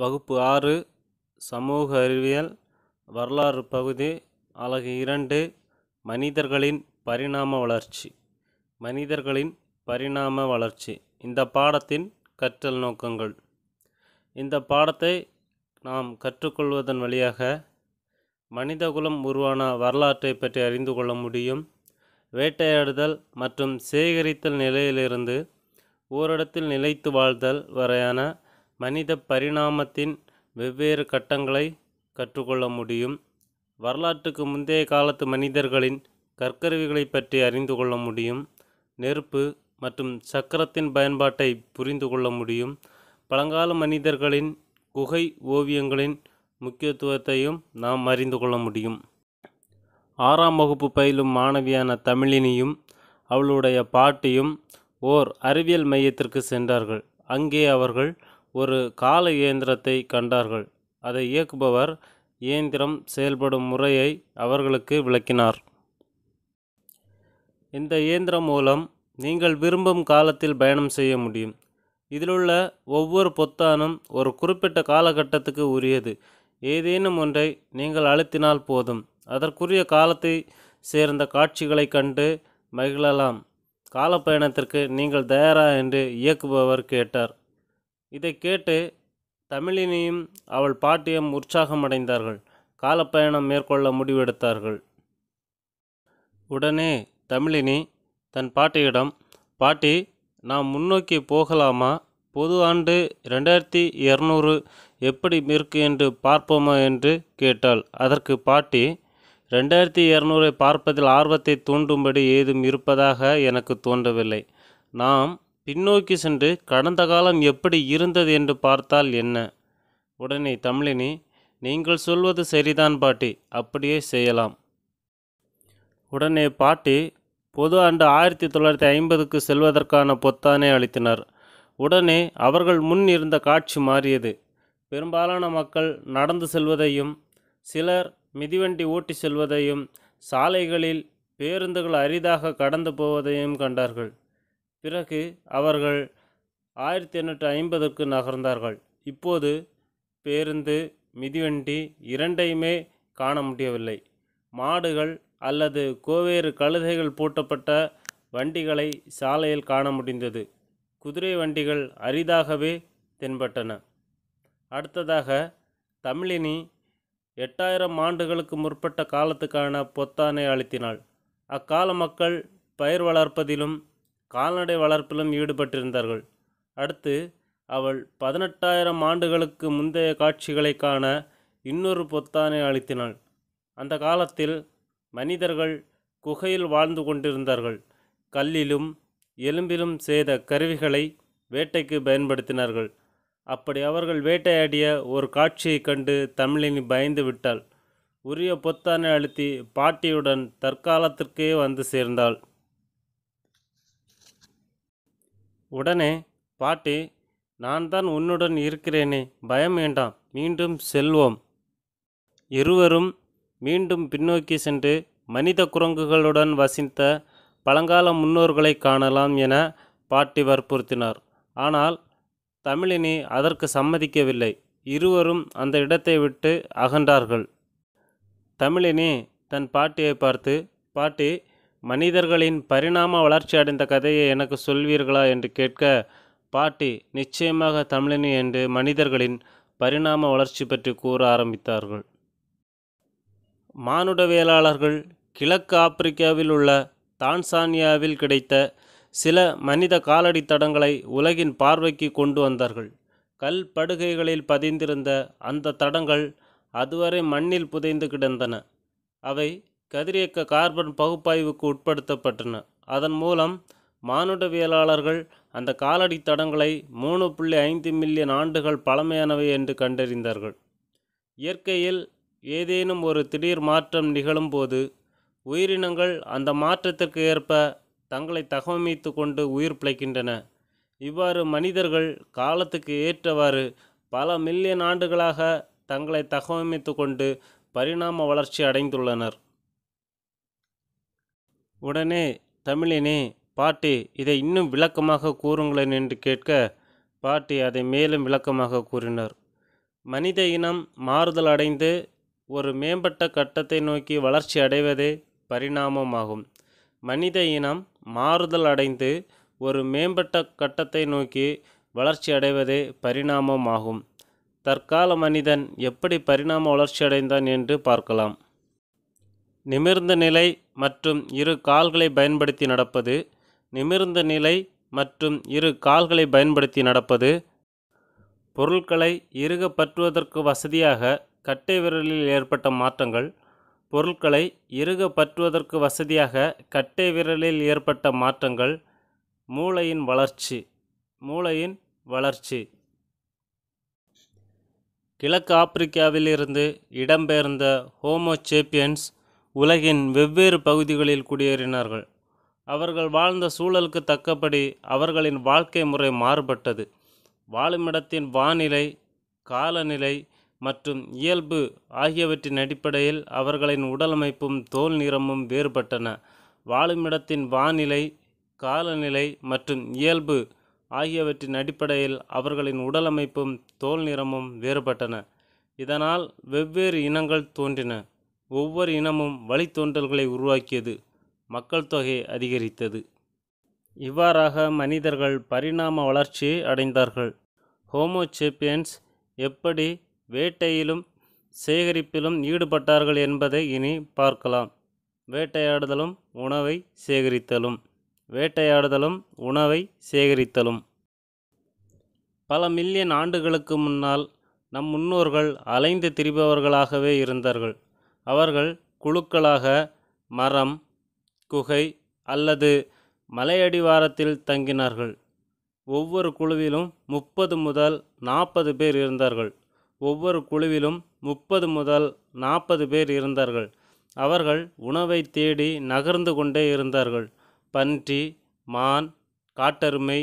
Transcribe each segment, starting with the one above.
வகுப்பு ஆறு சமூக அறிவியல் வரலாறு பகுதி அலகு இரண்டு மனிதர்களின் பரிணாம வளர்ச்சி மனிதர்களின் பரிணாம வளர்ச்சி இந்த பாடத்தின் கற்றல் நோக்கங்கள் இந்த பாடத்தை நாம் கற்றுக்கொள்வதன் வழியாக மனிதகுலம் உருவான வரலாற்றை பற்றி அறிந்து கொள்ள முடியும் வேட்டையாடுதல் மற்றும் சேகரித்தல் நிலையிலிருந்து ஓரிடத்தில் நிலைத்து வாழ்தல் வரையான மனித பரிணாமத்தின் வெவ்வேறு கட்டங்களை கற்றுக்கொள்ள முடியும் வரலாற்றுக்கு முந்தைய காலத்து மனிதர்களின் கற்கருவிகளை பற்றி அறிந்து கொள்ள முடியும் நெருப்பு மற்றும் சக்கரத்தின் பயன்பாட்டை புரிந்து கொள்ள முடியும் பழங்கால மனிதர்களின் குகை ஓவியங்களின் முக்கியத்துவத்தையும் நாம் அறிந்து கொள்ள முடியும் ஆறாம் வகுப்பு பயிலும் மாணவியான தமிழினியும் அவளுடைய பாட்டியும் ஓர் அறிவியல் மையத்திற்கு சென்றார்கள் அங்கே அவர்கள் ஒரு கால இயந்திரத்தை கண்டார்கள் அதை இயக்குபவர் இயந்திரம் செயல்படும் முறையை அவர்களுக்கு விளக்கினார் இந்த இயந்திரம் மூலம் நீங்கள் விரும்பும் காலத்தில் பயணம் செய்ய முடியும் இதிலுள்ள ஒவ்வொரு பொத்தானும் ஒரு குறிப்பிட்ட காலகட்டத்துக்கு உரியது ஏதேனும் ஒன்றை நீங்கள் அழுத்தினால் போதும் அதற்குரிய காலத்தை சேர்ந்த காட்சிகளை கண்டு மகிழலாம் காலப்பயணத்திற்கு நீங்கள் தயாரா என்று இயக்குபவர் கேட்டார் இதை கேட்டு தமிழினியும் அவள் பாட்டியும் உற்சாகமடைந்தார்கள் காலப்பயணம் மேற்கொள்ள முடிவெடுத்தார்கள் உடனே தமிழினி தன் பாட்டியிடம் பாட்டி நாம் முன்னோக்கி போகலாமா பொது ஆண்டு ரெண்டாயிரத்தி இரநூறு எப்படி இருக்கு என்று பார்ப்போமா என்று கேட்டாள் அதற்கு பாட்டி ரெண்டாயிரத்தி இரநூறை பார்ப்பதில் ஆர்வத்தை தூண்டும்படி ஏதும் இருப்பதாக எனக்கு தோன்றவில்லை நாம் பின்னோக்கி சென்று கடந்த காலம் எப்படி இருந்தது என்று பார்த்தால் என்ன உடனே தமிழினி நீங்கள் சொல்வது சரிதான் பாட்டி அப்படியே செய்யலாம் உடனே பாட்டி பொது ஆண்டு ஆயிரத்தி தொள்ளாயிரத்தி ஐம்பதுக்கு செல்வதற்கான பொத்தானை அளித்தனர் உடனே அவர்கள் முன் இருந்த காட்சி மாறியது பெரும்பாலான மக்கள் நடந்து செல்வதையும் சிலர் மிதிவண்டி ஓட்டி செல்வதையும் சாலைகளில் பேருந்துகள் அரிதாக கடந்து போவதையும் கண்டார்கள் பிறகு அவர்கள் ஆயிரத்தி எண்ணூற்று ஐம்பதுக்கு நகர்ந்தார்கள் இப்போது பேருந்து மிதிவண்டி இரண்டையுமே காண முடியவில்லை மாடுகள் அல்லது கோவேறு கழுதைகள் பூட்டப்பட்ட வண்டிகளை சாலையில் காண முடிந்தது குதிரை வண்டிகள் அரிதாகவே தென்பட்டன அடுத்ததாக தமிழினி எட்டாயிரம் ஆண்டுகளுக்கு முற்பட்ட காலத்துக்கான பொத்தானை அழுத்தினாள் அக்கால மக்கள் பயிர் வளர்ப்பதிலும் கால்நடை வளர்ப்பிலும் ஈடுபட்டிருந்தார்கள் அடுத்து அவள் பதினெட்டாயிரம் ஆண்டுகளுக்கு முந்தைய காட்சிகளை காண இன்னொரு பொத்தானை அழுத்தினாள் அந்த காலத்தில் மனிதர்கள் குகையில் வாழ்ந்து கொண்டிருந்தார்கள் கல்லிலும் எலும்பிலும் செய்த கருவிகளை வேட்டைக்கு பயன்படுத்தினார்கள் அப்படி அவர்கள் வேட்டையாடிய ஒரு காட்சியைக் கண்டு தமிழினி பயந்து விட்டாள் உரிய பொத்தானை அழுத்தி பாட்டியுடன் தற்காலத்திற்கே வந்து சேர்ந்தாள் உடனே பாட்டி நான் தான் உன்னுடன் இருக்கிறேனே பயம் வேண்டாம் மீண்டும் செல்வோம் இருவரும் மீண்டும் பின்னோக்கி சென்று மனித குரங்குகளுடன் வசித்த பழங்கால முன்னோர்களை காணலாம் என பாட்டி வற்புறுத்தினார் ஆனால் தமிழினி அதற்கு சம்மதிக்கவில்லை இருவரும் அந்த இடத்தை விட்டு அகன்றார்கள் தமிழினி தன் பாட்டியை பார்த்து பாட்டி மனிதர்களின் பரிணாம வளர்ச்சி அடைந்த கதையை எனக்கு சொல்வீர்களா என்று கேட்க பாட்டி நிச்சயமாக தமிழினி என்று மனிதர்களின் பரிணாம வளர்ச்சி பற்றி கூற ஆரம்பித்தார்கள் மானுடவியலாளர்கள் கிழக்கு ஆப்பிரிக்காவில் உள்ள தான்சானியாவில் கிடைத்த சில மனித காலடி தடங்களை உலகின் பார்வைக்கு கொண்டு வந்தார்கள் கல் படுகைகளில் பதிந்திருந்த அந்த தடங்கள் அதுவரை மண்ணில் புதைந்து கிடந்தன அவை கதிரியக்க கார்பன் பகுப்பாய்வுக்கு உட்படுத்தப்பட்டன அதன் மூலம் மானுடவியலாளர்கள் அந்த காலடி தடங்களை மூணு புள்ளி ஐந்து மில்லியன் ஆண்டுகள் பழமையானவை என்று கண்டறிந்தார்கள் இயற்கையில் ஏதேனும் ஒரு திடீர் மாற்றம் நிகழும்போது உயிரினங்கள் அந்த மாற்றத்திற்கு ஏற்ப தங்களை தகவமைத்து கொண்டு உயிர் பிழைக்கின்றன இவ்வாறு மனிதர்கள் காலத்துக்கு ஏற்றவாறு பல மில்லியன் ஆண்டுகளாக தங்களை தகவமைத்து கொண்டு பரிணாம வளர்ச்சி அடைந்துள்ளனர் உடனே தமிழினே பாட்டி இதை இன்னும் விளக்கமாக கூறுங்களேன் என்று கேட்க பாட்டி அதை மேலும் விளக்கமாக கூறினார் மனித இனம் மாறுதல் அடைந்து ஒரு மேம்பட்ட கட்டத்தை நோக்கி வளர்ச்சி அடைவதே பரிணாமமாகும் மனித இனம் மாறுதல் அடைந்து ஒரு மேம்பட்ட கட்டத்தை நோக்கி வளர்ச்சி அடைவதே பரிணாமமாகும் தற்கால மனிதன் எப்படி பரிணாம வளர்ச்சி அடைந்தான் என்று பார்க்கலாம் நிமிர்ந்த நிலை மற்றும் இரு கால்களை பயன்படுத்தி நடப்பது நிமிர்ந்த நிலை மற்றும் இரு கால்களை பயன்படுத்தி நடப்பது பொருட்களை இறுக பற்றுவதற்கு வசதியாக கட்டை விரலில் ஏற்பட்ட மாற்றங்கள் பொருட்களை இறுக பற்றுவதற்கு வசதியாக கட்டை விரலில் ஏற்பட்ட மாற்றங்கள் மூளையின் வளர்ச்சி மூளையின் வளர்ச்சி கிழக்கு ஆப்பிரிக்காவிலிருந்து இடம்பெயர்ந்த ஹோமோசேப்பியன்ஸ் உலகின் வெவ்வேறு பகுதிகளில் குடியேறினார்கள் அவர்கள் வாழ்ந்த சூழலுக்கு தக்கபடி அவர்களின் வாழ்க்கை முறை மாறுபட்டது வாழுமிடத்தின் வானிலை காலநிலை மற்றும் இயல்பு ஆகியவற்றின் அடிப்படையில் அவர்களின் உடலமைப்பும் தோல் நிறமும் வேறுபட்டன வாழுமிடத்தின் வானிலை காலநிலை மற்றும் இயல்பு ஆகியவற்றின் அடிப்படையில் அவர்களின் உடலமைப்பும் தோல் நிறமும் வேறுபட்டன இதனால் வெவ்வேறு இனங்கள் தோன்றின ஒவ்வொரு இனமும் வழித்தோன்றல்களை உருவாக்கியது மக்கள் தொகை அதிகரித்தது இவ்வாறாக மனிதர்கள் பரிணாம வளர்ச்சியை அடைந்தார்கள் ஹோமோசேப்பியன்ஸ் எப்படி வேட்டையிலும் சேகரிப்பிலும் ஈடுபட்டார்கள் என்பதை இனி பார்க்கலாம் வேட்டையாடுதலும் உணவை சேகரித்தலும் வேட்டையாடுதலும் உணவை சேகரித்தலும் பல மில்லியன் ஆண்டுகளுக்கு முன்னால் நம் முன்னோர்கள் அலைந்து திரிபவர்களாகவே இருந்தார்கள் அவர்கள் குழுக்களாக மரம் குகை அல்லது மலையடிவாரத்தில் தங்கினார்கள் ஒவ்வொரு குழுவிலும் முப்பது முதல் நாற்பது பேர் இருந்தார்கள் ஒவ்வொரு குழுவிலும் முப்பது முதல் நாற்பது பேர் இருந்தார்கள் அவர்கள் உணவை தேடி நகர்ந்து கொண்டே இருந்தார்கள் பன்றி மான் காட்டெருமை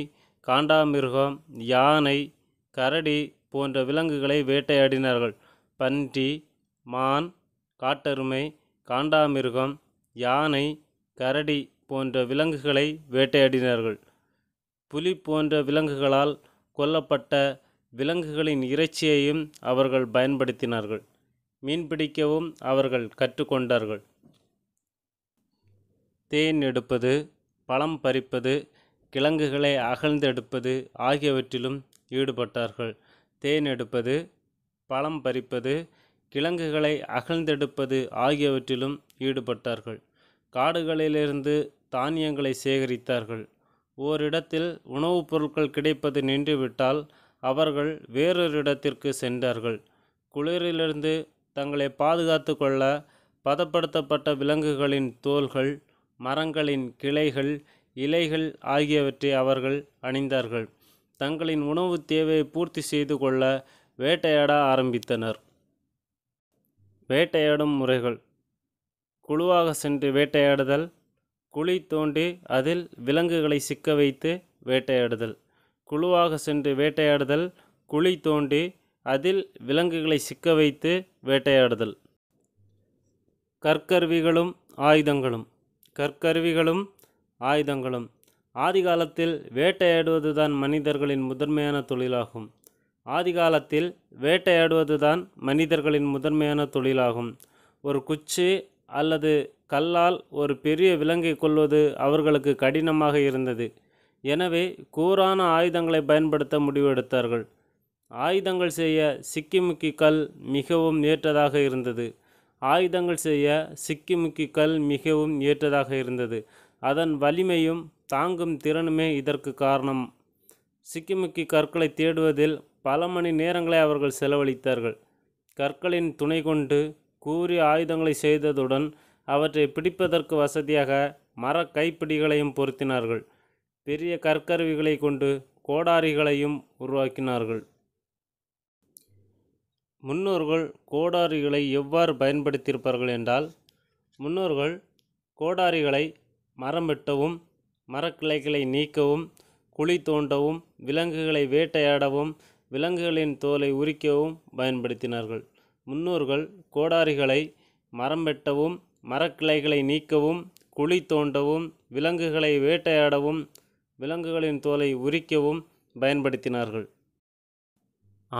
காண்டாமிருகம் யானை கரடி போன்ற விலங்குகளை வேட்டையாடினார்கள் பன்றி மான் காட்டெருமை காண்டாமிருகம் யானை கரடி போன்ற விலங்குகளை வேட்டையாடினார்கள் புலி போன்ற விலங்குகளால் கொல்லப்பட்ட விலங்குகளின் இறைச்சியையும் அவர்கள் பயன்படுத்தினார்கள் மீன்பிடிக்கவும் அவர்கள் கற்றுக்கொண்டார்கள் தேன் எடுப்பது பழம் பறிப்பது கிழங்குகளை அகழ்ந்தெடுப்பது ஆகியவற்றிலும் ஈடுபட்டார்கள் தேன் எடுப்பது பழம் பறிப்பது கிழங்குகளை அகழ்ந்தெடுப்பது ஆகியவற்றிலும் ஈடுபட்டார்கள் காடுகளிலிருந்து தானியங்களை சேகரித்தார்கள் ஓரிடத்தில் உணவுப் பொருட்கள் கிடைப்பது நின்றுவிட்டால் அவர்கள் வேறொரு இடத்திற்கு சென்றார்கள் குளிரிலிருந்து தங்களை பாதுகாத்து கொள்ள பதப்படுத்தப்பட்ட விலங்குகளின் தோல்கள் மரங்களின் கிளைகள் இலைகள் ஆகியவற்றை அவர்கள் அணிந்தார்கள் தங்களின் உணவு தேவையை பூர்த்தி செய்து கொள்ள வேட்டையாட ஆரம்பித்தனர் வேட்டையாடும் முறைகள் குழுவாக சென்று வேட்டையாடுதல் குழி தோண்டி அதில் விலங்குகளை சிக்க வைத்து வேட்டையாடுதல் குழுவாக சென்று வேட்டையாடுதல் குழி தோண்டி அதில் விலங்குகளை சிக்க வைத்து வேட்டையாடுதல் கற்கருவிகளும் ஆயுதங்களும் கற்கருவிகளும் ஆயுதங்களும் ஆதிகாலத்தில் வேட்டையாடுவதுதான் மனிதர்களின் முதன்மையான தொழிலாகும் ஆதிகாலத்தில் வேட்டையாடுவதுதான் மனிதர்களின் முதன்மையான தொழிலாகும் ஒரு குச்சி அல்லது கல்லால் ஒரு பெரிய விலங்கை கொள்வது அவர்களுக்கு கடினமாக இருந்தது எனவே கூரான ஆயுதங்களை பயன்படுத்த முடிவெடுத்தார்கள் ஆயுதங்கள் செய்ய சிக்கிமுக்கி கல் மிகவும் ஏற்றதாக இருந்தது ஆயுதங்கள் செய்ய சிக்கிமுக்கி கல் மிகவும் ஏற்றதாக இருந்தது அதன் வலிமையும் தாங்கும் திறனுமே இதற்கு காரணம் சிக்கிமுக்கி கற்களை தேடுவதில் பல மணி நேரங்களை அவர்கள் செலவழித்தார்கள் கற்களின் துணை கொண்டு கூறி ஆயுதங்களை செய்ததுடன் அவற்றை பிடிப்பதற்கு வசதியாக மர கைப்பிடிகளையும் பொருத்தினார்கள் பெரிய கற்கருவிகளை கொண்டு கோடாரிகளையும் உருவாக்கினார்கள் முன்னோர்கள் கோடாரிகளை எவ்வாறு பயன்படுத்தியிருப்பார்கள் என்றால் முன்னோர்கள் கோடாரிகளை மரம் வெட்டவும் மரக்கிளைகளை நீக்கவும் குழி தோண்டவும் விலங்குகளை வேட்டையாடவும் விலங்குகளின் தோலை உரிக்கவும் பயன்படுத்தினார்கள் முன்னோர்கள் கோடாரிகளை மரம் வெட்டவும் மரக்கிளைகளை நீக்கவும் குழி தோண்டவும் விலங்குகளை வேட்டையாடவும் விலங்குகளின் தோலை உரிக்கவும் பயன்படுத்தினார்கள்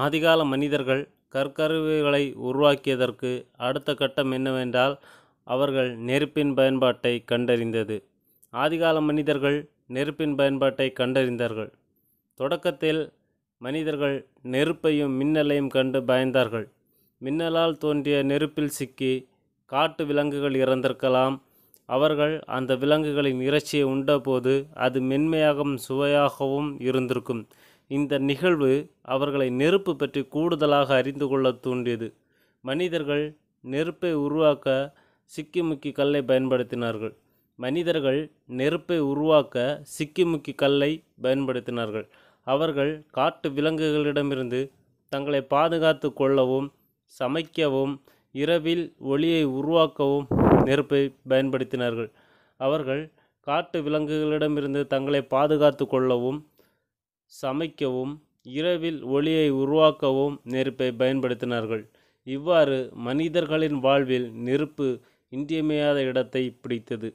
ஆதிகால மனிதர்கள் கற்கருவிகளை உருவாக்கியதற்கு அடுத்த கட்டம் என்னவென்றால் அவர்கள் நெருப்பின் பயன்பாட்டை கண்டறிந்தது ஆதிகால மனிதர்கள் நெருப்பின் பயன்பாட்டை கண்டறிந்தார்கள் தொடக்கத்தில் மனிதர்கள் நெருப்பையும் மின்னலையும் கண்டு பயந்தார்கள் மின்னலால் தோன்றிய நெருப்பில் சிக்கி காட்டு விலங்குகள் இறந்திருக்கலாம் அவர்கள் அந்த விலங்குகளின் இறைச்சியை உண்டபோது அது மென்மையாகவும் சுவையாகவும் இருந்திருக்கும் இந்த நிகழ்வு அவர்களை நெருப்பு பற்றி கூடுதலாக அறிந்து கொள்ள தூண்டியது மனிதர்கள் நெருப்பை உருவாக்க சிக்கிமுக்கி கல்லை பயன்படுத்தினார்கள் மனிதர்கள் நெருப்பை உருவாக்க சிக்கிமுக்கி கல்லை பயன்படுத்தினார்கள் அவர்கள் காட்டு விலங்குகளிடமிருந்து தங்களை பாதுகாத்து கொள்ளவும் சமைக்கவும் இரவில் ஒளியை உருவாக்கவும் நெருப்பை பயன்படுத்தினார்கள் அவர்கள் காட்டு விலங்குகளிடமிருந்து தங்களை பாதுகாத்து கொள்ளவும் சமைக்கவும் இரவில் ஒளியை உருவாக்கவும் நெருப்பை பயன்படுத்தினார்கள் இவ்வாறு மனிதர்களின் வாழ்வில் நெருப்பு இன்றியமையாத இடத்தை பிடித்தது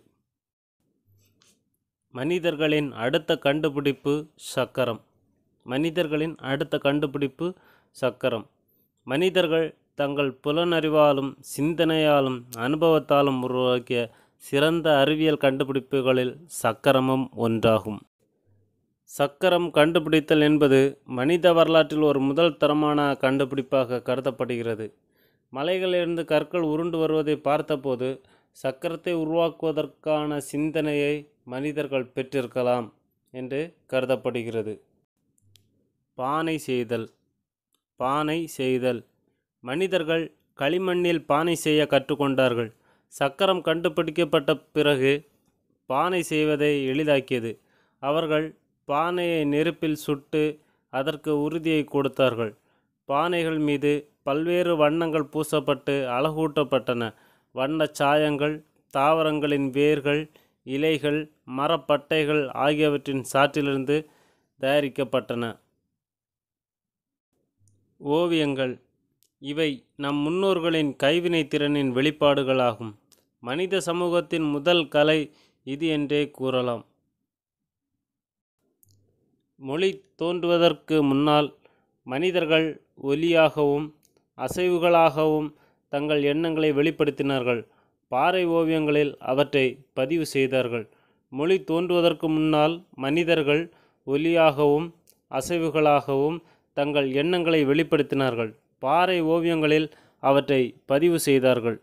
மனிதர்களின் அடுத்த கண்டுபிடிப்பு சக்கரம் மனிதர்களின் அடுத்த கண்டுபிடிப்பு சக்கரம் மனிதர்கள் தங்கள் புலனறிவாலும் சிந்தனையாலும் அனுபவத்தாலும் உருவாக்கிய சிறந்த அறிவியல் கண்டுபிடிப்புகளில் சக்கரமும் ஒன்றாகும் சக்கரம் கண்டுபிடித்தல் என்பது மனித வரலாற்றில் ஒரு முதல் தரமான கண்டுபிடிப்பாக கருதப்படுகிறது மலைகளிலிருந்து கற்கள் உருண்டு வருவதை பார்த்தபோது சக்கரத்தை உருவாக்குவதற்கான சிந்தனையை மனிதர்கள் பெற்றிருக்கலாம் என்று கருதப்படுகிறது பானை செய்தல் பானை செய்தல் மனிதர்கள் களிமண்ணில் பானை செய்ய கற்றுக்கொண்டார்கள் சக்கரம் கண்டுபிடிக்கப்பட்ட பிறகு பானை செய்வதை எளிதாக்கியது அவர்கள் பானையை நெருப்பில் சுட்டு அதற்கு உறுதியை கொடுத்தார்கள் பானைகள் மீது பல்வேறு வண்ணங்கள் பூசப்பட்டு அழகூட்டப்பட்டன வண்ண சாயங்கள் தாவரங்களின் வேர்கள் இலைகள் மரப்பட்டைகள் ஆகியவற்றின் சாற்றிலிருந்து தயாரிக்கப்பட்டன ஓவியங்கள் இவை நம் முன்னோர்களின் கைவினை திறனின் வெளிப்பாடுகளாகும் மனித சமூகத்தின் முதல் கலை இது என்றே கூறலாம் மொழி தோன்றுவதற்கு முன்னால் மனிதர்கள் ஒலியாகவும் அசைவுகளாகவும் தங்கள் எண்ணங்களை வெளிப்படுத்தினார்கள் பாறை ஓவியங்களில் அவற்றை பதிவு செய்தார்கள் மொழி தோன்றுவதற்கு முன்னால் மனிதர்கள் ஒலியாகவும் அசைவுகளாகவும் தங்கள் எண்ணங்களை வெளிப்படுத்தினார்கள் பாறை ஓவியங்களில் அவற்றை பதிவு செய்தார்கள்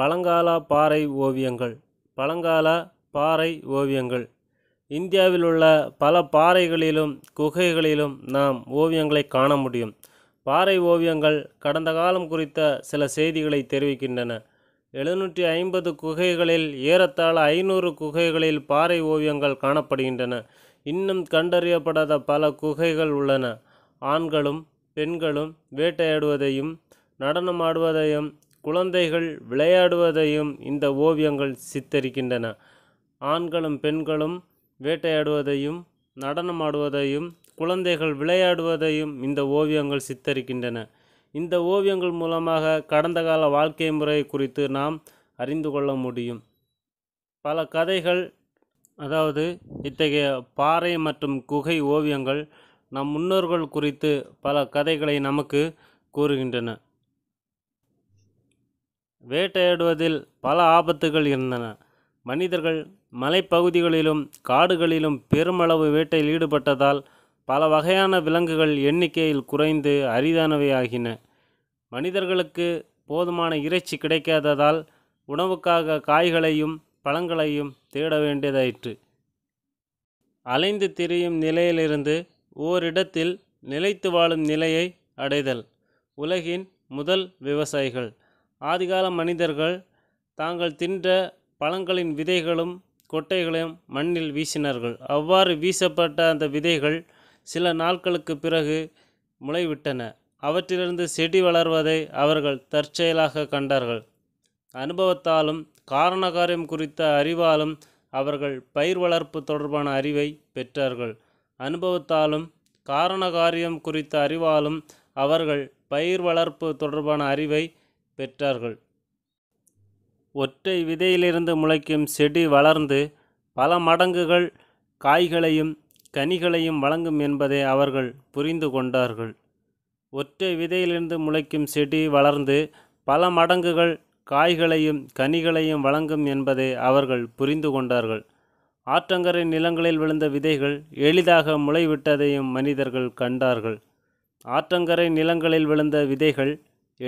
பழங்கால பாறை ஓவியங்கள் பழங்கால பாறை ஓவியங்கள் இந்தியாவில் உள்ள பல பாறைகளிலும் குகைகளிலும் நாம் ஓவியங்களை காண முடியும் பாறை ஓவியங்கள் கடந்த காலம் குறித்த சில செய்திகளை தெரிவிக்கின்றன எழுநூற்றி ஐம்பது குகைகளில் ஏறத்தாழ ஐநூறு குகைகளில் பாறை ஓவியங்கள் காணப்படுகின்றன இன்னும் கண்டறியப்படாத பல குகைகள் உள்ளன ஆண்களும் பெண்களும் வேட்டையாடுவதையும் நடனமாடுவதையும் குழந்தைகள் விளையாடுவதையும் இந்த ஓவியங்கள் சித்தரிக்கின்றன ஆண்களும் பெண்களும் வேட்டையாடுவதையும் நடனமாடுவதையும் குழந்தைகள் விளையாடுவதையும் இந்த ஓவியங்கள் சித்தரிக்கின்றன இந்த ஓவியங்கள் மூலமாக கடந்த கால வாழ்க்கை முறை குறித்து நாம் அறிந்து கொள்ள முடியும் பல கதைகள் அதாவது இத்தகைய பாறை மற்றும் குகை ஓவியங்கள் நம் முன்னோர்கள் குறித்து பல கதைகளை நமக்கு கூறுகின்றன வேட்டையாடுவதில் பல ஆபத்துகள் இருந்தன மனிதர்கள் மலைப்பகுதிகளிலும் காடுகளிலும் பெருமளவு வேட்டையில் ஈடுபட்டதால் பல வகையான விலங்குகள் எண்ணிக்கையில் குறைந்து அரிதானவை ஆகின மனிதர்களுக்கு போதுமான இறைச்சி கிடைக்காததால் உணவுக்காக காய்களையும் பழங்களையும் தேட வேண்டியதாயிற்று அலைந்து திரியும் நிலையிலிருந்து ஓரிடத்தில் நிலைத்து வாழும் நிலையை அடைதல் உலகின் முதல் விவசாயிகள் ஆதிகால மனிதர்கள் தாங்கள் தின்ற பழங்களின் விதைகளும் கொட்டைகளையும் மண்ணில் வீசினார்கள் அவ்வாறு வீசப்பட்ட அந்த விதைகள் சில நாட்களுக்கு பிறகு முளைவிட்டன அவற்றிலிருந்து செடி வளர்வதை அவர்கள் தற்செயலாக கண்டார்கள் அனுபவத்தாலும் காரணகாரியம் குறித்த அறிவாலும் அவர்கள் பயிர் வளர்ப்பு தொடர்பான அறிவை பெற்றார்கள் அனுபவத்தாலும் காரணகாரியம் குறித்த அறிவாலும் அவர்கள் பயிர் வளர்ப்பு தொடர்பான அறிவை பெற்றார்கள் ஒற்றை விதையிலிருந்து முளைக்கும் செடி வளர்ந்து பல மடங்குகள் காய்களையும் கனிகளையும் வழங்கும் என்பதை அவர்கள் புரிந்து கொண்டார்கள் ஒற்றை விதையிலிருந்து முளைக்கும் செடி வளர்ந்து பல மடங்குகள் காய்களையும் கனிகளையும் வழங்கும் என்பதை அவர்கள் புரிந்து கொண்டார்கள் ஆற்றங்கரை நிலங்களில் விழுந்த விதைகள் எளிதாக முளைவிட்டதையும் மனிதர்கள் கண்டார்கள் ஆற்றங்கரை நிலங்களில் விழுந்த விதைகள்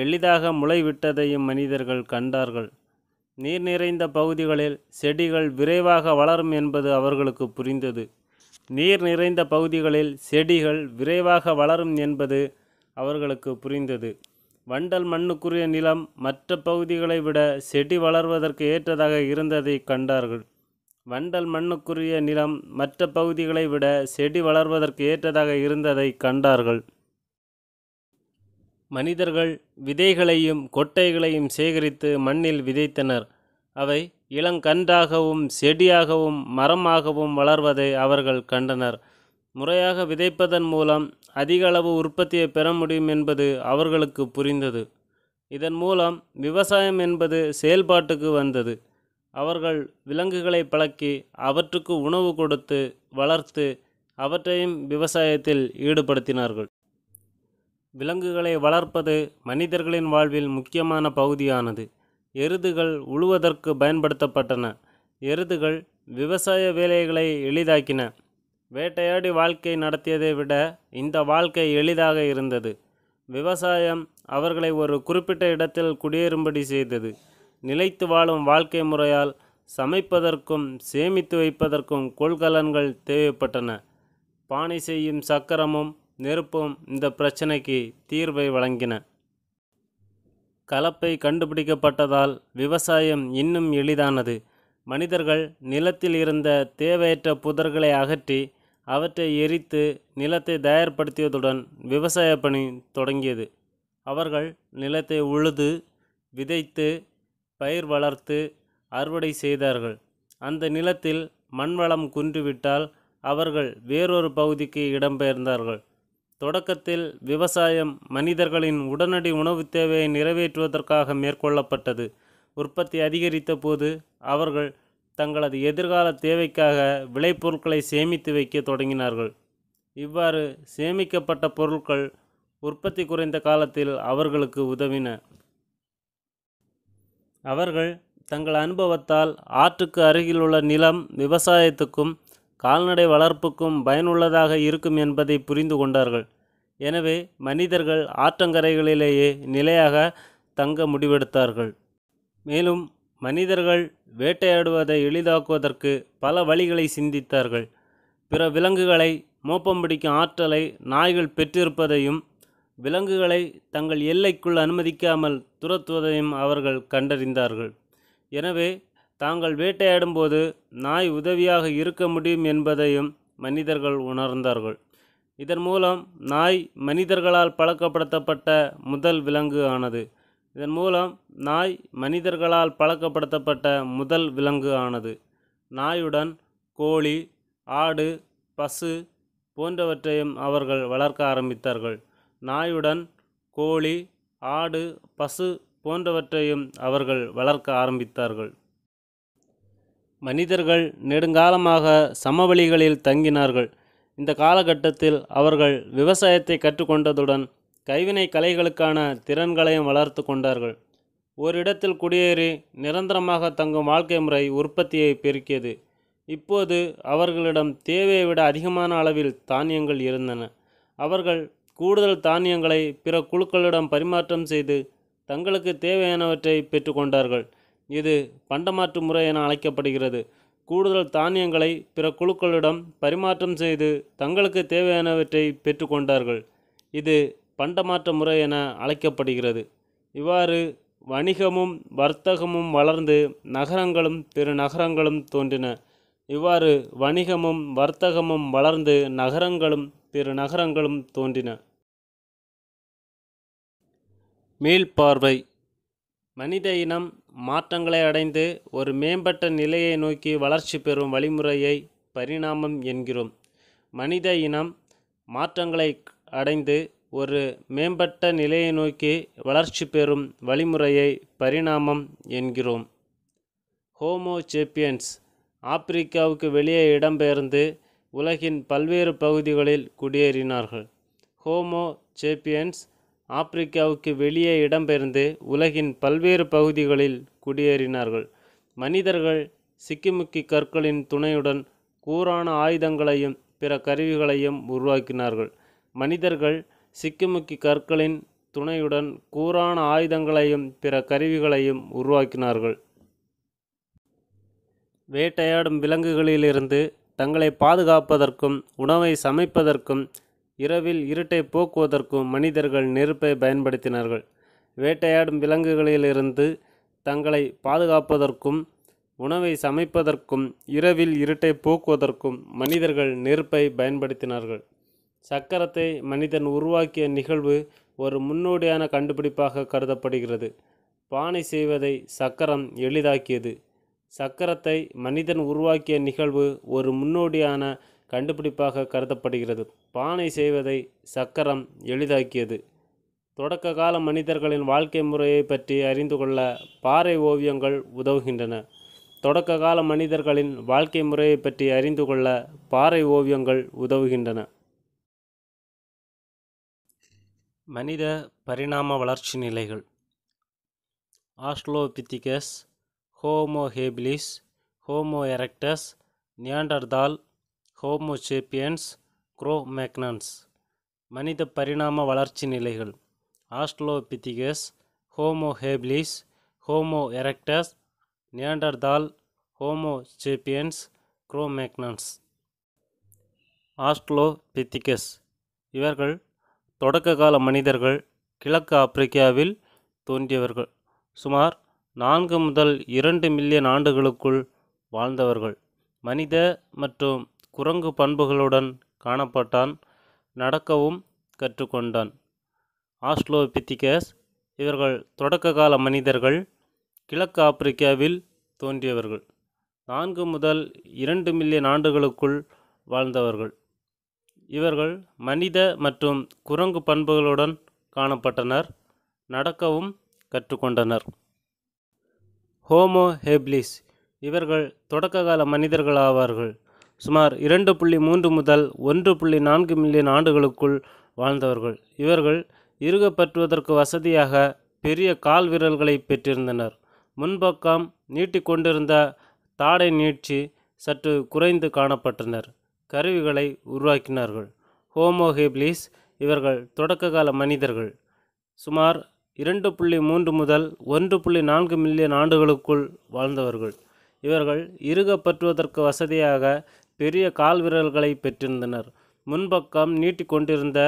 எளிதாக முளைவிட்டதையும் மனிதர்கள் கண்டார்கள் நீர் நிறைந்த பகுதிகளில் செடிகள் விரைவாக வளரும் என்பது அவர்களுக்கு புரிந்தது நீர் நிறைந்த பகுதிகளில் செடிகள் விரைவாக வளரும் என்பது அவர்களுக்கு புரிந்தது வண்டல் மண்ணுக்குரிய நிலம் மற்ற பகுதிகளை விட செடி வளர்வதற்கு ஏற்றதாக இருந்ததை கண்டார்கள் வண்டல் மண்ணுக்குரிய நிலம் மற்ற பகுதிகளை விட செடி வளர்வதற்கு ஏற்றதாக இருந்ததை கண்டார்கள் மனிதர்கள் விதைகளையும் கொட்டைகளையும் சேகரித்து மண்ணில் விதைத்தனர் அவை இளங்கன்றாகவும் செடியாகவும் மரமாகவும் வளர்வதை அவர்கள் கண்டனர் முறையாக விதைப்பதன் மூலம் அதிக அளவு உற்பத்தியை பெற முடியும் என்பது அவர்களுக்கு புரிந்தது இதன் மூலம் விவசாயம் என்பது செயல்பாட்டுக்கு வந்தது அவர்கள் விலங்குகளை பழக்கி அவற்றுக்கு உணவு கொடுத்து வளர்த்து அவற்றையும் விவசாயத்தில் ஈடுபடுத்தினார்கள் விலங்குகளை வளர்ப்பது மனிதர்களின் வாழ்வில் முக்கியமான பகுதியானது எருதுகள் உழுவதற்கு பயன்படுத்தப்பட்டன எருதுகள் விவசாய வேலைகளை எளிதாக்கின வேட்டையாடி வாழ்க்கை நடத்தியதை விட இந்த வாழ்க்கை எளிதாக இருந்தது விவசாயம் அவர்களை ஒரு குறிப்பிட்ட இடத்தில் குடியேறும்படி செய்தது நிலைத்து வாழும் வாழ்க்கை முறையால் சமைப்பதற்கும் சேமித்து வைப்பதற்கும் கொள்கலன்கள் தேவைப்பட்டன பானை செய்யும் சக்கரமும் நெருப்பும் இந்த பிரச்சினைக்கு தீர்வை வழங்கின கலப்பை கண்டுபிடிக்கப்பட்டதால் விவசாயம் இன்னும் எளிதானது மனிதர்கள் நிலத்தில் இருந்த தேவையற்ற புதர்களை அகற்றி அவற்றை எரித்து நிலத்தை தயார்படுத்தியதுடன் விவசாய பணி தொடங்கியது அவர்கள் நிலத்தை உழுது விதைத்து பயிர் வளர்த்து அறுவடை செய்தார்கள் அந்த நிலத்தில் மண்வளம் குன்றுவிட்டால் அவர்கள் வேறொரு பகுதிக்கு இடம்பெயர்ந்தார்கள் தொடக்கத்தில் விவசாயம் மனிதர்களின் உடனடி உணவுத் தேவையை நிறைவேற்றுவதற்காக மேற்கொள்ளப்பட்டது உற்பத்தி அதிகரித்த போது அவர்கள் தங்களது எதிர்கால தேவைக்காக விளைபொருட்களை சேமித்து வைக்க தொடங்கினார்கள் இவ்வாறு சேமிக்கப்பட்ட பொருட்கள் உற்பத்தி குறைந்த காலத்தில் அவர்களுக்கு உதவின அவர்கள் தங்கள் அனுபவத்தால் ஆற்றுக்கு அருகிலுள்ள நிலம் விவசாயத்துக்கும் கால்நடை வளர்ப்புக்கும் பயனுள்ளதாக இருக்கும் என்பதை புரிந்து கொண்டார்கள் எனவே மனிதர்கள் ஆற்றங்கரைகளிலேயே நிலையாக தங்க முடிவெடுத்தார்கள் மேலும் மனிதர்கள் வேட்டையாடுவதை எளிதாக்குவதற்கு பல வழிகளை சிந்தித்தார்கள் பிற விலங்குகளை மோப்பம் பிடிக்கும் ஆற்றலை நாய்கள் பெற்றிருப்பதையும் விலங்குகளை தங்கள் எல்லைக்குள் அனுமதிக்காமல் துரத்துவதையும் அவர்கள் கண்டறிந்தார்கள் எனவே தாங்கள் வேட்டையாடும்போது நாய் உதவியாக இருக்க முடியும் என்பதையும் மனிதர்கள் உணர்ந்தார்கள் இதன் மூலம் நாய் மனிதர்களால் பழக்கப்படுத்தப்பட்ட முதல் விலங்கு ஆனது இதன் மூலம் நாய் மனிதர்களால் பழக்கப்படுத்தப்பட்ட முதல் விலங்கு ஆனது நாயுடன் கோழி ஆடு பசு போன்றவற்றையும் அவர்கள் வளர்க்க ஆரம்பித்தார்கள் நாயுடன் கோழி ஆடு பசு போன்றவற்றையும் அவர்கள் வளர்க்க ஆரம்பித்தார்கள் மனிதர்கள் நெடுங்காலமாக சமவெளிகளில் தங்கினார்கள் இந்த காலகட்டத்தில் அவர்கள் விவசாயத்தை கற்றுக்கொண்டதுடன் கைவினை கலைகளுக்கான திறன்களையும் வளர்த்து கொண்டார்கள் ஓரிடத்தில் குடியேறி நிரந்தரமாக தங்கும் வாழ்க்கை முறை உற்பத்தியை பெருக்கியது இப்போது அவர்களிடம் தேவையை விட அதிகமான அளவில் தானியங்கள் இருந்தன அவர்கள் கூடுதல் தானியங்களை பிற குழுக்களிடம் பரிமாற்றம் செய்து தங்களுக்கு தேவையானவற்றை பெற்றுக்கொண்டார்கள் இது பண்டமாற்று முறை என அழைக்கப்படுகிறது கூடுதல் தானியங்களை பிற குழுக்களிடம் பரிமாற்றம் செய்து தங்களுக்கு தேவையானவற்றை பெற்றுக்கொண்டார்கள் இது பண்டமாற்ற முறை என அழைக்கப்படுகிறது இவ்வாறு வணிகமும் வர்த்தகமும் வளர்ந்து நகரங்களும் நகரங்களும் தோன்றின இவ்வாறு வணிகமும் வர்த்தகமும் வளர்ந்து நகரங்களும் நகரங்களும் தோன்றின மீள்பார்வை மனித இனம் மாற்றங்களை அடைந்து ஒரு மேம்பட்ட நிலையை நோக்கி வளர்ச்சி பெறும் வழிமுறையை பரிணாமம் என்கிறோம் மனித இனம் மாற்றங்களை அடைந்து ஒரு மேம்பட்ட நிலையை நோக்கி வளர்ச்சி பெறும் வழிமுறையை பரிணாமம் என்கிறோம் ஹோமோ சேப்பியன்ஸ் ஆப்பிரிக்காவுக்கு வெளியே இடம்பெயர்ந்து உலகின் பல்வேறு பகுதிகளில் குடியேறினார்கள் ஹோமோ சேப்பியன்ஸ் ஆப்பிரிக்காவுக்கு வெளியே இடம்பெயர்ந்து உலகின் பல்வேறு பகுதிகளில் குடியேறினார்கள் மனிதர்கள் சிக்கிமுக்கி கற்களின் துணையுடன் கூறான ஆயுதங்களையும் பிற கருவிகளையும் உருவாக்கினார்கள் மனிதர்கள் சிக்கிமுக்கி கற்களின் துணையுடன் கூரான ஆயுதங்களையும் பிற கருவிகளையும் உருவாக்கினார்கள் வேட்டையாடும் விலங்குகளிலிருந்து தங்களை பாதுகாப்பதற்கும் உணவை சமைப்பதற்கும் இரவில் இருட்டை போக்குவதற்கும் மனிதர்கள் நெருப்பை பயன்படுத்தினார்கள் வேட்டையாடும் விலங்குகளிலிருந்து தங்களை பாதுகாப்பதற்கும் உணவை சமைப்பதற்கும் இரவில் இருட்டை போக்குவதற்கும் மனிதர்கள் நெருப்பை பயன்படுத்தினார்கள் சக்கரத்தை மனிதன் உருவாக்கிய நிகழ்வு ஒரு முன்னோடியான கண்டுபிடிப்பாக கருதப்படுகிறது பானை செய்வதை சக்கரம் எளிதாக்கியது சக்கரத்தை மனிதன் உருவாக்கிய நிகழ்வு ஒரு முன்னோடியான கண்டுபிடிப்பாக கருதப்படுகிறது பானை செய்வதை சக்கரம் எளிதாக்கியது தொடக்க கால மனிதர்களின் வாழ்க்கை முறையை பற்றி அறிந்து கொள்ள பாறை ஓவியங்கள் உதவுகின்றன தொடக்க கால மனிதர்களின் வாழ்க்கை முறையை பற்றி அறிந்து கொள்ள பாறை ஓவியங்கள் உதவுகின்றன மனித பரிணாம வளர்ச்சி நிலைகள் Australopithecus Homo habilis Homo erectus Neanderthal Homo sapiens Magnons மனித பரிணாம வளர்ச்சி நிலைகள் Australopithecus Homo habilis Homo erectus Neanderthal Homo sapiens Magnons Australopithecus இவர்கள் தொடக்க கால மனிதர்கள் கிழக்கு ஆப்பிரிக்காவில் தோன்றியவர்கள் சுமார் நான்கு முதல் இரண்டு மில்லியன் ஆண்டுகளுக்குள் வாழ்ந்தவர்கள் மனித மற்றும் குரங்கு பண்புகளுடன் காணப்பட்டான் நடக்கவும் கற்றுக்கொண்டான் ஆஸ்ட்ரோபித்திகஸ் இவர்கள் தொடக்க கால மனிதர்கள் கிழக்கு ஆப்பிரிக்காவில் தோன்றியவர்கள் நான்கு முதல் இரண்டு மில்லியன் ஆண்டுகளுக்குள் வாழ்ந்தவர்கள் இவர்கள் மனித மற்றும் குரங்கு பண்புகளுடன் காணப்பட்டனர் நடக்கவும் கற்றுக்கொண்டனர் ஹோமோ ஹேப்லிஸ் இவர்கள் தொடக்ககால மனிதர்கள் ஆவார்கள் சுமார் இரண்டு புள்ளி மூன்று முதல் ஒன்று புள்ளி நான்கு மில்லியன் ஆண்டுகளுக்குள் வாழ்ந்தவர்கள் இவர்கள் இருகப்பற்றுவதற்கு வசதியாக பெரிய கால் விரல்களை பெற்றிருந்தனர் முன்பக்கம் நீட்டிக்கொண்டிருந்த தாடை நீட்சி சற்று குறைந்து காணப்பட்டனர் கருவிகளை உருவாக்கினார்கள் ஹோமோ ஹேப்லிஸ் இவர்கள் தொடக்ககால மனிதர்கள் சுமார் இரண்டு புள்ளி மூன்று முதல் ஒன்று புள்ளி நான்கு மில்லியன் ஆண்டுகளுக்குள் வாழ்ந்தவர்கள் இவர்கள் இருகப்பற்றுவதற்கு வசதியாக பெரிய கால் விரல்களை பெற்றிருந்தனர் முன்பக்கம் நீட்டிக்கொண்டிருந்த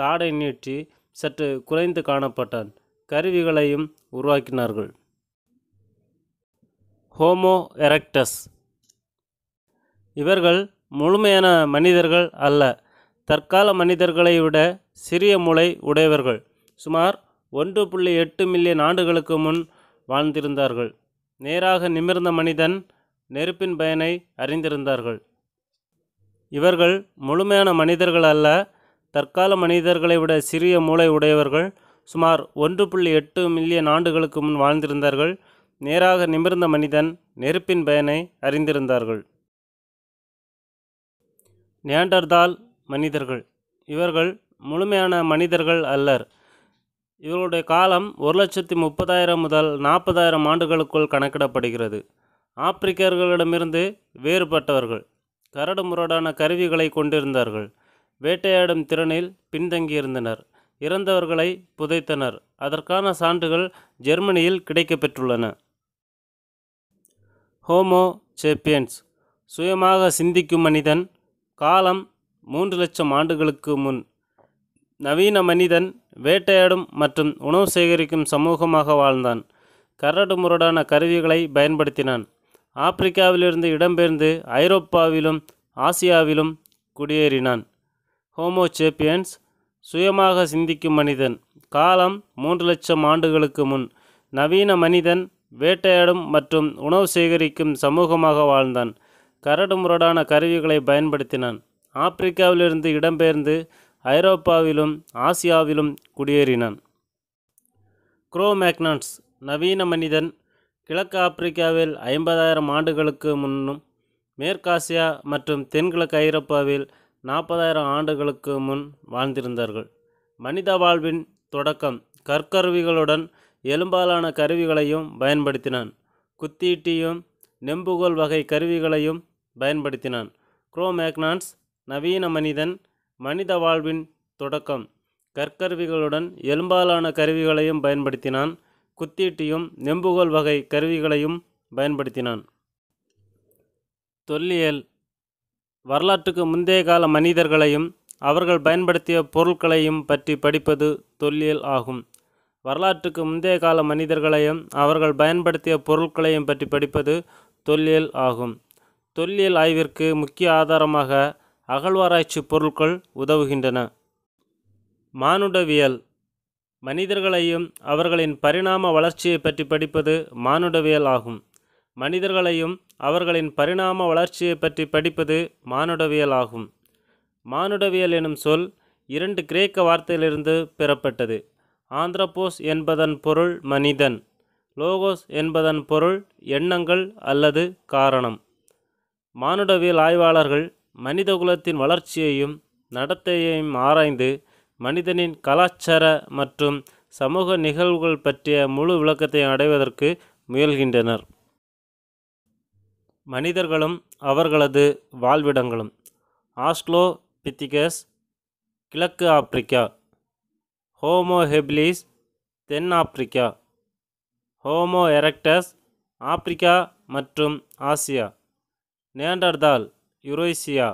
தாடை நீட்டி சற்று குறைந்து காணப்பட்டான் கருவிகளையும் உருவாக்கினார்கள் ஹோமோ எரக்டஸ் இவர்கள் முழுமையான மனிதர்கள் அல்ல தற்கால மனிதர்களை விட சிறிய மூளை உடையவர்கள் சுமார் ஒன்று புள்ளி எட்டு மில்லியன் ஆண்டுகளுக்கு முன் வாழ்ந்திருந்தார்கள் நேராக நிமிர்ந்த மனிதன் நெருப்பின் பயனை அறிந்திருந்தார்கள் இவர்கள் முழுமையான மனிதர்கள் அல்ல தற்கால மனிதர்களை விட சிறிய மூளை உடையவர்கள் சுமார் ஒன்று புள்ளி எட்டு மில்லியன் ஆண்டுகளுக்கு முன் வாழ்ந்திருந்தார்கள் நேராக நிமிர்ந்த மனிதன் நெருப்பின் பயனை அறிந்திருந்தார்கள் நியாண்டர்தால் மனிதர்கள் இவர்கள் முழுமையான மனிதர்கள் அல்லர் இவர்களுடைய காலம் ஒரு லட்சத்தி முப்பதாயிரம் முதல் நாற்பதாயிரம் ஆண்டுகளுக்குள் கணக்கிடப்படுகிறது ஆப்பிரிக்கர்களிடமிருந்து வேறுபட்டவர்கள் கரடு முரடான கருவிகளை கொண்டிருந்தார்கள் வேட்டையாடும் திறனில் பின்தங்கியிருந்தனர் இறந்தவர்களை புதைத்தனர் அதற்கான சான்றுகள் ஜெர்மனியில் கிடைக்கப்பெற்றுள்ளன ஹோமோ சேப்பியன்ஸ் சுயமாக சிந்திக்கும் மனிதன் காலம் மூன்று லட்சம் ஆண்டுகளுக்கு முன் நவீன மனிதன் வேட்டையாடும் மற்றும் உணவு சேகரிக்கும் சமூகமாக வாழ்ந்தான் கரடு முரடான கருவிகளை பயன்படுத்தினான் ஆப்பிரிக்காவிலிருந்து இடம்பெயர்ந்து ஐரோப்பாவிலும் ஆசியாவிலும் குடியேறினான் ஹோமோசேப்பியன்ஸ் சுயமாக சிந்திக்கும் மனிதன் காலம் மூன்று லட்சம் ஆண்டுகளுக்கு முன் நவீன மனிதன் வேட்டையாடும் மற்றும் உணவு சேகரிக்கும் சமூகமாக வாழ்ந்தான் கரடுமுரடான கருவிகளை பயன்படுத்தினான் ஆப்பிரிக்காவிலிருந்து இடம்பெயர்ந்து ஐரோப்பாவிலும் ஆசியாவிலும் குடியேறினான் குரோமேக்னான்ஸ் நவீன மனிதன் கிழக்கு ஆப்பிரிக்காவில் ஐம்பதாயிரம் ஆண்டுகளுக்கு முன்னும் மேற்காசியா மற்றும் தென்கிழக்கு ஐரோப்பாவில் நாற்பதாயிரம் ஆண்டுகளுக்கு முன் வாழ்ந்திருந்தார்கள் மனித வாழ்வின் தொடக்கம் கற்கருவிகளுடன் எலும்பாலான கருவிகளையும் பயன்படுத்தினான் குத்தீட்டியும் நெம்புகோல் வகை கருவிகளையும் பயன்படுத்தினான் குரோமேக்னான்ஸ் நவீன மனிதன் மனித வாழ்வின் தொடக்கம் கற்கருவிகளுடன் எலும்பாலான கருவிகளையும் பயன்படுத்தினான் குத்தீட்டியும் நெம்புகோல் வகை கருவிகளையும் பயன்படுத்தினான் தொல்லியல் வரலாற்றுக்கு முந்தைய கால மனிதர்களையும் அவர்கள் பயன்படுத்திய பொருட்களையும் பற்றி படிப்பது தொல்லியல் ஆகும் வரலாற்றுக்கு முந்தைய கால மனிதர்களையும் அவர்கள் பயன்படுத்திய பொருட்களையும் பற்றி படிப்பது தொல்லியல் ஆகும் தொல்லியல் ஆய்விற்கு முக்கிய ஆதாரமாக அகழ்வாராய்ச்சி பொருட்கள் உதவுகின்றன மானுடவியல் மனிதர்களையும் அவர்களின் பரிணாம வளர்ச்சியை பற்றி படிப்பது மானுடவியல் ஆகும் மனிதர்களையும் அவர்களின் பரிணாம வளர்ச்சியை பற்றி படிப்பது மானுடவியல் ஆகும் மானுடவியல் எனும் சொல் இரண்டு கிரேக்க வார்த்தையிலிருந்து பெறப்பட்டது ஆந்திரபோஸ் என்பதன் பொருள் மனிதன் லோகோஸ் என்பதன் பொருள் எண்ணங்கள் அல்லது காரணம் மானுடவியல் ஆய்வாளர்கள் மனித குலத்தின் வளர்ச்சியையும் நடத்தையையும் ஆராய்ந்து மனிதனின் கலாச்சார மற்றும் சமூக நிகழ்வுகள் பற்றிய முழு விளக்கத்தை அடைவதற்கு முயல்கின்றனர் மனிதர்களும் அவர்களது வாழ்விடங்களும் ஆஸ்லோ பித்திகஸ் கிழக்கு ஆப்பிரிக்கா ஹோமோ ஹெப்லிஸ் தென் ஆப்பிரிக்கா ஹோமோ எரக்டஸ் ஆப்பிரிக்கா மற்றும் ஆசியா Neanderthal Eurasia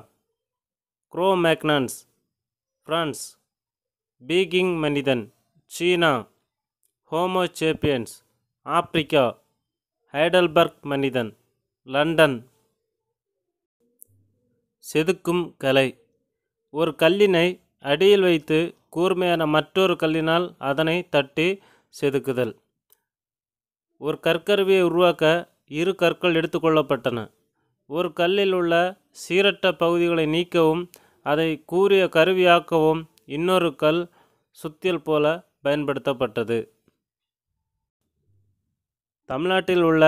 Cro Magnons France Peking மனிதன் சீனா ஹோமோ சேப்பியன்ஸ் ஆப்பிரிக்கா ஹைடல்பர்க் மனிதன் லண்டன் செதுக்கும் கலை ஒரு கல்லினை அடியில் வைத்து கூர்மையான மற்றொரு கல்லினால் அதனை தட்டி செதுக்குதல் ஒரு கற்கருவியை உருவாக்க இரு கற்கள் எடுத்துக்கொள்ளப்பட்டன ஒரு கல்லில் உள்ள சீரற்ற பகுதிகளை நீக்கவும் அதை கூறிய கருவியாக்கவும் இன்னொரு கல் சுத்தியல் போல பயன்படுத்தப்பட்டது தமிழ்நாட்டில் உள்ள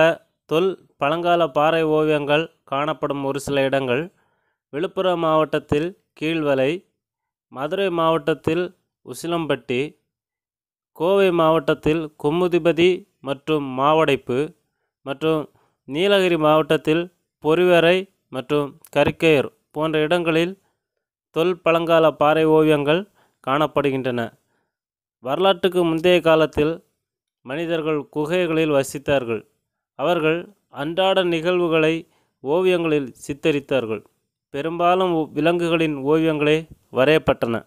தொல் பழங்கால பாறை ஓவியங்கள் காணப்படும் ஒரு சில இடங்கள் விழுப்புரம் மாவட்டத்தில் கீழ்வலை மதுரை மாவட்டத்தில் உசிலம்பட்டி கோவை மாவட்டத்தில் கொம்முதிபதி மற்றும் மாவடைப்பு மற்றும் நீலகிரி மாவட்டத்தில் பொறிவரை மற்றும் கரிக்கேர் போன்ற இடங்களில் தொல் பழங்கால பாறை ஓவியங்கள் காணப்படுகின்றன வரலாற்றுக்கு முந்தைய காலத்தில் மனிதர்கள் குகைகளில் வசித்தார்கள் அவர்கள் அன்றாட நிகழ்வுகளை ஓவியங்களில் சித்தரித்தார்கள் பெரும்பாலும் விலங்குகளின் ஓவியங்களே வரையப்பட்டன